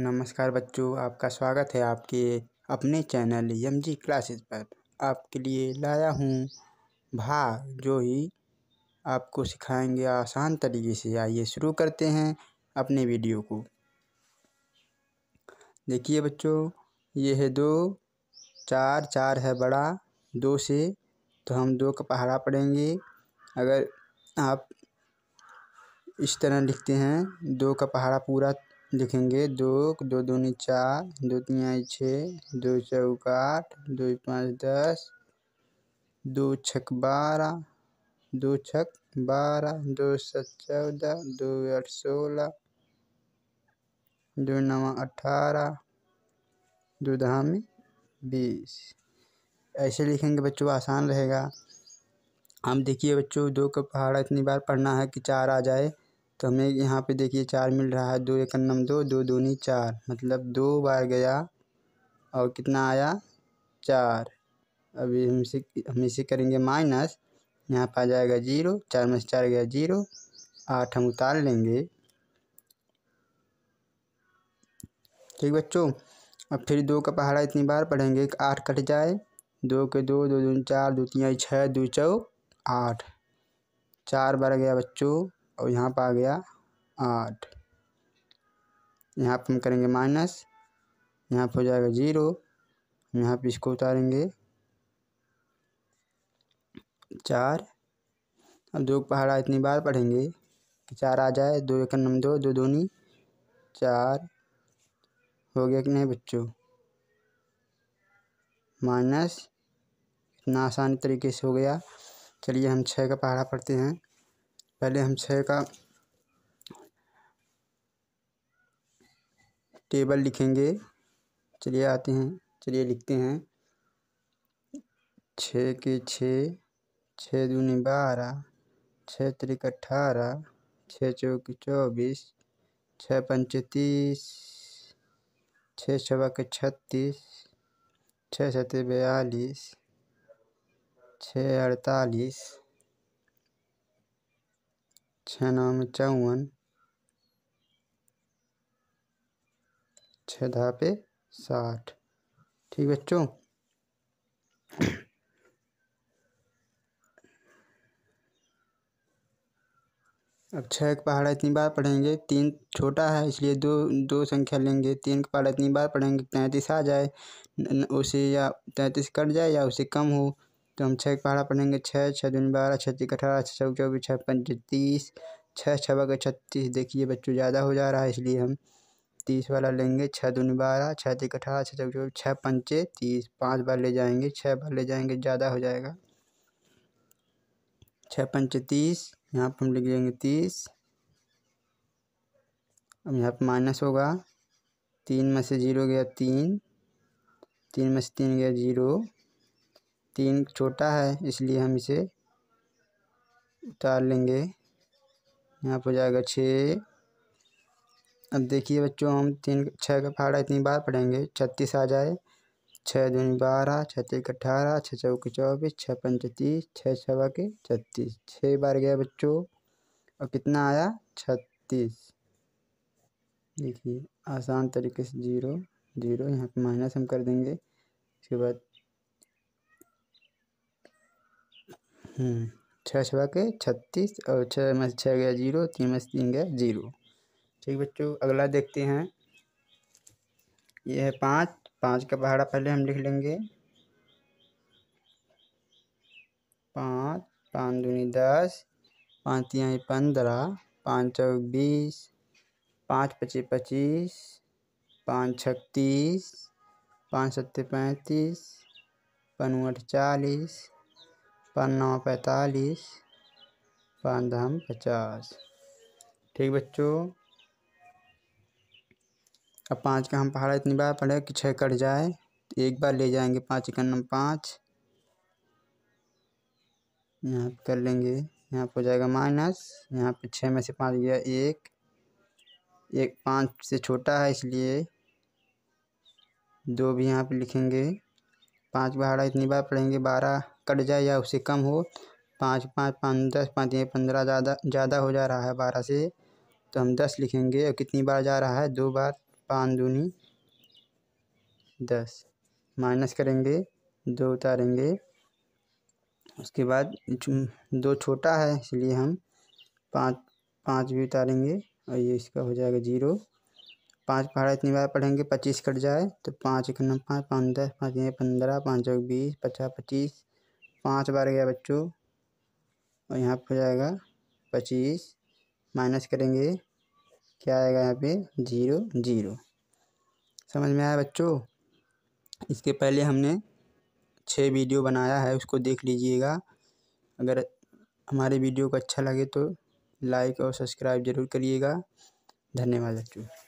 नमस्कार बच्चों आपका स्वागत है आपके अपने चैनल एम जी क्लासेस पर आपके लिए लाया हूँ भा जो ही आपको सिखाएंगे आसान तरीके से आइए शुरू करते हैं अपने वीडियो को देखिए बच्चों ये है दो चार चार है बड़ा दो से तो हम दो का पहाड़ा पढ़ेंगे अगर आप इस तरह लिखते हैं दो का पहाड़ा पूरा लिखेंगे दो दो दूनी चार दो तीन आई छः दो चौक आठ दो पाँच दस दो छक बारह दो छक बारह दो सत चौदह दो आठ सोलह दो नवा अठारह दो दाम बीस ऐसे लिखेंगे बच्चों आसान रहेगा हम देखिए बच्चों दो का पहाड़ा इतनी बार पढ़ना है कि चार आ जाए तो हमें यहाँ पे देखिए चार मिल रहा है दो एकन्नम दो दो दूनी चार मतलब दो बार गया और कितना आया चार अभी हम इसे हम इसे करेंगे माइनस यहाँ पर आ जाएगा जीरो चार में से चार गया जीरो आठ हम उतार लेंगे ठीक बच्चों अब फिर दो का पहाड़ा इतनी बार पढ़ेंगे कि आठ कट जाए दो के दो दो दून चार दो तीन छः दो चौ आठ चार बार गया बच्चों और यहाँ पर आ गया आठ यहाँ पर हम करेंगे माइनस यहाँ पर हो जाएगा जीरो यहाँ पर इसको उतारेंगे चार अब दो पहाड़ा इतनी बार पढ़ेंगे कि चार आ जाए दो एक नम दो दो दूनी चार हो गया कि नहीं बच्चों माइनस इतना आसान तरीके से हो गया चलिए हम छः का पहाड़ा पढ़ते हैं पहले हम छः का टेबल लिखेंगे चलिए आते हैं चलिए लिखते हैं छः के छः छः दूनी बारह छः तरीक अट्ठारह छः चौक चौबीस छः पंच तीस छः छबक छत्तीस छः सत बयालीस छः अड़तालीस छः नाम चौवन छः पे साठ ठीक बच्चों अब छः का पहाड़ा इतनी बार पढ़ेंगे तीन छोटा है इसलिए दो दो संख्या लेंगे तीन का पहाड़ा इतनी बार पढ़ेंगे तैंतीस आ जाए उसे या तैंतीस कट जाए या उसे कम हो तो हम छः पहाड़ा पढ़ेंगे छः छः दून बारह छत्तीस अठारह छः सौ चौबीस छः पंच तीस छः छः के छत्तीस देखिए बच्चों ज़्यादा हो जा रहा है इसलिए हम तीस वाला लेंगे छः दून बारह छः तीस अठारह छः सौ चौबीस छः पंचे तीस पाँच बार ले जाएंगे छः बार ले जाएंगे ज़्यादा हो जाएगा छः पंच तीस यहाँ पर हम लिख लेंगे तीस अब यहाँ पर माइनस होगा तीन में से जीरो गया तीन तीन में से तीन गया जीरो तीन छोटा है इसलिए हम इसे उतार लेंगे यहाँ पर जाएगा छः अब देखिए बच्चों हम तीन छः का फाड़ा इतनी बार पढ़ेंगे छत्तीस आ जाए छः दूनी बारह छत्तीस अट्ठारह अठारह छः चौके चौबीस छः पंच तीस छः छवा के छत्तीस छः बार गया बच्चों और कितना आया छत्तीस देखिए आसान तरीके से जीरो जीरो यहाँ पर माइनस हम कर देंगे उसके बाद हम्म, छः छः के छत्तीस और छः में छः गया जीरो तीन में से तीन गया जीरो ठीक बच्चों अगला देखते हैं यह है पाँच पाँच का पहाड़ा पहले हम लिख लेंगे पाँच पाँच दूनी दस पाँच तिहाई पंद्रह पाँच चौक बीस पाँच पच्चीस पच्चीस पाँच छत्तीस पाँच सत्तर पैंतीस पनवट चालीस पाँच नौ पैंतालीस पाँच धाम पचास ठीक बच्चों अब पाँच का हम पहाड़ा इतनी बार पढ़े कि छः कट जाए तो एक बार ले जाएंगे पाँच इक्यानवे पाँच यहाँ पर कर लेंगे यहाँ पर हो जाएगा माइनस यहाँ पे छः में से पाँच गया एक एक पाँच से छोटा है इसलिए दो भी यहाँ पे लिखेंगे पाँच बहाड़ा इतनी बार पढ़ेंगे बारह कट जाए या उससे कम हो पाँच पाँच पाँच दस पाँच ये पंद्रह ज़्यादा ज़्यादा हो जा रहा है बारह से तो हम दस लिखेंगे और कितनी बार जा रहा है दो बार पाँच दूनी दस माइनस करेंगे दो उतारेंगे उसके बाद दो छोटा है इसलिए हम पाँच पाँच भी उतारेंगे और ये इसका हो जाएगा जीरो पाँच पहाड़ इतनी बार पढ़ेंगे पच्चीस कट जाए तो पाँच एक नौ पाँच पाँच दस पाँच पंद्रह पाँच चौक बीस पचास पच्चीस पाँच बार गया बच्चों और यहाँ पे हो जाएगा पच्चीस माइनस करेंगे क्या आएगा यहाँ पे जीरो जीरो समझ में आया बच्चों इसके पहले हमने छः वीडियो बनाया है उसको देख लीजिएगा अगर हमारे वीडियो को अच्छा लगे तो लाइक और सब्सक्राइब ज़रूर करिएगा धन्यवाद बच्चों